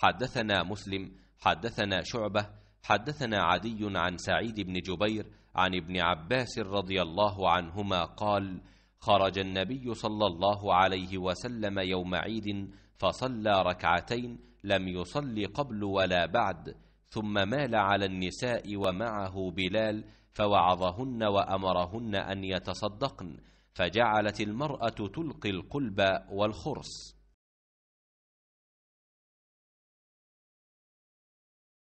حدثنا مسلم حدثنا شعبة حدثنا عدي عن سعيد بن جبير عن ابن عباس رضي الله عنهما قال خرج النبي صلى الله عليه وسلم يوم عيد فصلى ركعتين لم يصل قبل ولا بعد ثم مال على النساء ومعه بلال فوعظهن وأمرهن أن يتصدقن فجعلت المرأة تلقي القلب والخرس